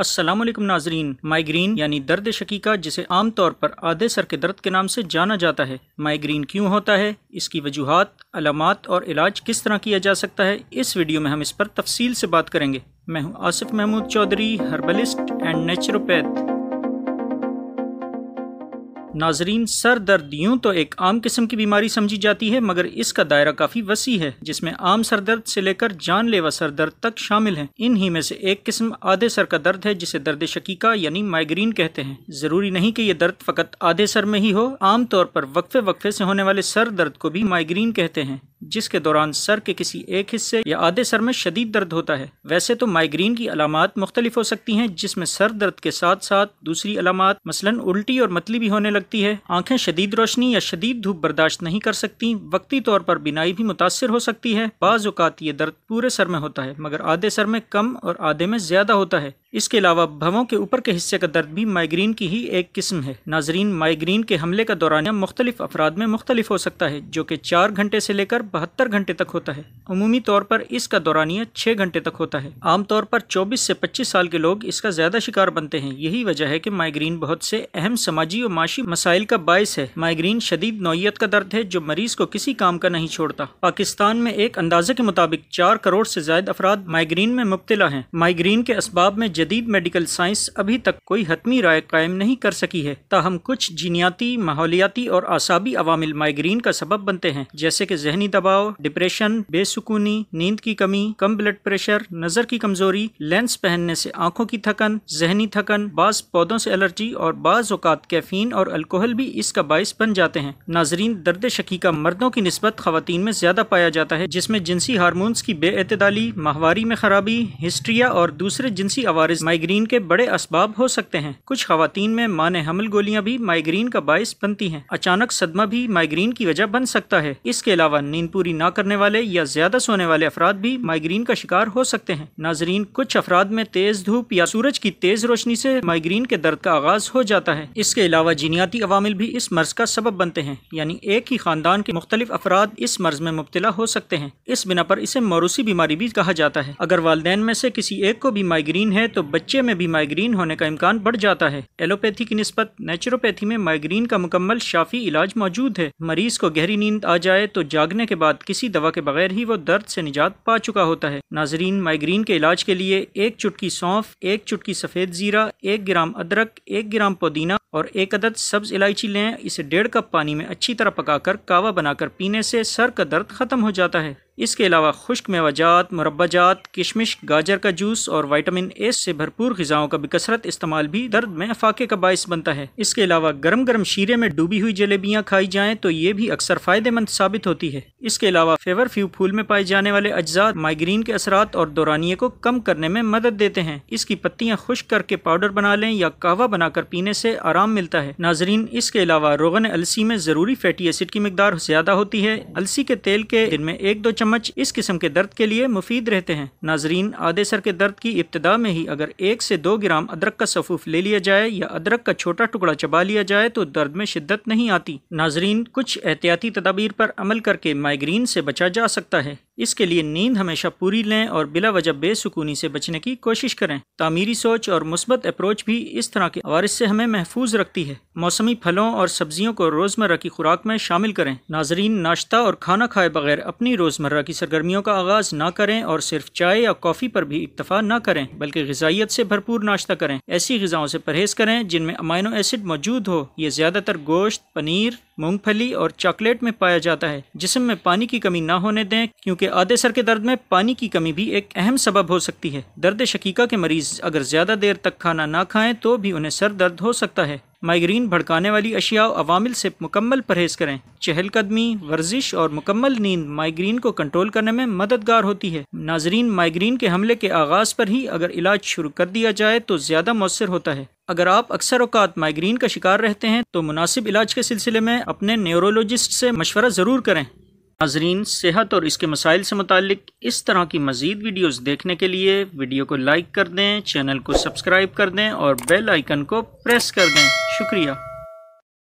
असलम नाजरीन माइग्रेन यानी दर्द शकीका जिसे आमतौर पर आधे सर के दर्द के नाम से जाना जाता है माइग्रेन क्यों होता है इसकी वजूहत अलामत और इलाज किस तरह किया जा सकता है इस वीडियो में हम इस पर तफसील से बात करेंगे मैं हूं Asif Mahmood Chaudhary herbalist and naturopath नाजरीन सर दर्द यूँ तो एक आम किस्म की बीमारी समझी जाती है मगर इसका दायरा काफ़ी वसी है जिसमें आम सर दर्द से लेकर जानलेवा सर दर्द तक शामिल है इन्हीं में से एक किस्म आधे सर का दर्द है जिसे दर्द शकीका यानी माइग्रीन कहते हैं ज़रूरी नहीं की यह दर्द फ़कत आधे सर में ही हो आमतौर पर वक्फे वक्फे से होने वाले सर दर्द को भी माइग्रीन कहते हैं जिसके दौरान सर के किसी एक हिस्से या आधे सर में शदीद दर्द होता है वैसे तो माइग्रेन की अलामत मुख्तलिफ हो सकती हैं जिसमें सर दर्द के साथ साथ दूसरी अलामत मसलन उल्टी और मतली भी होने लगती है आंखें शदीद रोशनी या शदीद धूप बर्दाश्त नहीं कर सकती वक्ती तौर पर बिनाई भी मुतासर हो सकती है बाज़ ये दर्द पूरे सर में होता है मगर आधे सर में कम और आधे में ज्यादा होता है इसके अलावा भवों के ऊपर के हिस्से का दर्द भी माइग्रेन की ही एक किस्म है नाजरीन माइग्रेन के हमले का दौरान मुख्तलिफ अफराद में मुख्तलिफ हो सकता है जो कि चार घंटे से लेकर बहत्तर घंटे तक होता है अमूमी तौर पर इसका दौरानिया छः घंटे तक होता है आमतौर पर चौबीस से पच्चीस साल के लोग इसका ज़्यादा शिकार बनते हैं यही वजह है कि माइग्रेन बहुत से अहम समाजी और माशी मसाइल का बायस है माइग्रेन शदीद नौीयत का दर्द है जो मरीज को किसी काम का नहीं छोड़ता पाकिस्तान में एक अंदाजे के मुताबिक चार करोड़ से ज्यादा अफराद माइग्रेन में मुबतला है माइग्रेन के इसबाब में जदीद मेडिकल साइंस अभी तक कोई हतमी राय कायम नहीं कर सकी है ताहम कुछ जीनियाती माहौलियाती और आसाबी अवामिल माइग्रेन का सबब बनते हैं जैसे कि जहनी दबाव डिप्रेशन बेसुकूनी नींद की कमी कम ब्लड प्रेशर नज़र की कमजोरी लेंस पहनने से आंखों की थकन जहनी थकन बाज पौधों से एलर्जी और बाज़ अवत कैफीन और अल्कोहल भी इसका बायस बन जाते हैं नाजरीन दर्द शकी का मर्दों की नस्बत खातन में ज़्यादा पाया जाता है जिसमें जिनसी हारमोन्स की बेअतदाली माहवारी में खराबी हिस्ट्रिया और दूसरे जिनसी आवार बारिश माइग्रेन के बड़े इसबाब हो सकते हैं कुछ खातन में मान हमल गोलियाँ भी माइग्रेन का बायस बनती हैं अचानक सदमा भी माइग्रेन की वजह बन सकता है इसके अलावा नींद पूरी ना करने वाले या ज्यादा सोने वाले अफराद भी माइग्रेन का शिकार हो सकते हैं नाजरीन कुछ अफराद में तेज धूप या सूरज की तेज रोशनी ऐसी माइग्रेन के दर्द का आगाज हो जाता है इसके अलावा जीनियाती अवामिल भी इस मर्ज का सबब बनते हैं यानी एक ही खानदान के मुख्तलिफ अफराद इस मर्ज में मुबतला हो सकते हैं इस बिना पर इसे मौरूसी बीमारी भी कहा जाता है अगर वालदेन में से किसी एक को भी माइग्रेन है तो तो बच्चे में भी माइग्रेन होने का इम्कान बढ़ जाता है एलोपैथी की नस्बत नेचुरोपैथी में माइग्रेन का मुकम्मल शाफी इलाज मौजूद है मरीज को गहरी नींद आ जाए तो जागने के बाद किसी दवा के बगैर ही वो दर्द से निजात पा चुका होता है नाजरीन माइग्रेन के इलाज के लिए एक चुटकी सौंफ एक चुटकी सफ़ेद ज़ीरा एक ग्राम अदरक एक ग्राम पुदीना और एक अदद सब्ज इलायची लें इसे डेढ़ कप पानी में अच्छी तरह पकाकर कावा बनाकर पीने से सर का दर्द खत्म हो जाता है इसके अलावा खुश्क मेवाजात मुरबाजात किशमिश गाजर का जूस और वाइटामिन ए से भरपूर गज़ाओं का बिकसरत इस्तेमाल भी दर्द में फाके का बायस बनता है इसके अलावा गर्म गर्म शीरे में डूबी हुई जलेबियाँ खाई जाए तो ये भी अक्सर फ़ायदेमंद साबित होती है इसके अलावा फेवर फ्यू फूल में पाए जाने वाले अज्जा माइग्रीन के असरात और दौरानिये को कम करने में मदद देते हैं इसकी पत्तियाँ खुश्क करके पाउडर बना लें या कहवा बनाकर पीने से आराम मिलता है नाजरीन इसके अलावा रोगन अलसी में ज़रूरी फैटी एसिड की मकदार ज़्यादा होती है अलसी के तेल के दिन में एक दो चम्मच चम्मच इस किस्म के दर्द के लिए मुफीद रहते हैं नाजरीन आधे सर के दर्द की इब्तदा में ही अगर एक से दो ग्राम अदरक का सफूफ ले लिया जाए या अदरक का छोटा टुकड़ा चबा लिया जाए तो दर्द में शिद्दत नहीं आती नाजरीन कुछ एहतियाती तदाबीर पर अमल करके माइग्रीन से बचा जा सकता है इसके लिए नींद हमेशा पूरी लें और बिला वजह बेसुकूनी से बचने की कोशिश करें तामीरी सोच और मुस्बत अप्रोच भी इस तरह के वारिस से हमें महफूज रखती है मौसमी फलों और सब्जियों को रोज़मर्रा की खुराक में शामिल करें नाजरीन नाश्ता और खाना खाए बगैर अपनी रोज़मर्रा की सरगर्मियों का आगाज़ ना करें और सिर्फ चाय या कॉफ़ी पर भी इतफ़ा ना करें बल्कि गजाइत से भरपूर नाश्ता करें ऐसी गज़ाओं से परहेज़ करें जिनमें अमाइनो एसिड मौजूद हो ये ज़्यादातर गोश्त पनीर मूंगफली और चॉकलेट में पाया जाता है जिसम में पानी की कमी ना होने दें क्योंकि आधे सर के दर्द में पानी की कमी भी एक अहम सबब हो सकती है दर्द शकीका के मरीज अगर ज़्यादा देर तक खाना ना खाएं तो भी उन्हें सर दर्द हो सकता है माइग्रेन भड़काने वाली अशिया अवामिल से मुकम्मल परहेज़ करें चहलकदमी वर्जिश और मुकम्मल नींद माइग्रेन को कंट्रोल करने में मददगार होती है नाजरीन माइग्रेन के हमले के आगाज़ पर ही अगर इलाज शुरू कर दिया जाए तो ज़्यादा मौसर होता है अगर आप अक्सर अवकात माइग्रेन का शिकार रहते हैं तो मुनासिब इलाज के सिलसिले में अपने न्यूरोलॉजिस्ट से मशवरा ज़रूर करें नाजरीन सेहत और इसके मसाइल से मुतक इस तरह की मज़ीद वीडियोस देखने के लिए वीडियो को लाइक कर दें चैनल को सब्सक्राइब कर दें और बेल आइकन को प्रेस कर दें शुक्रिया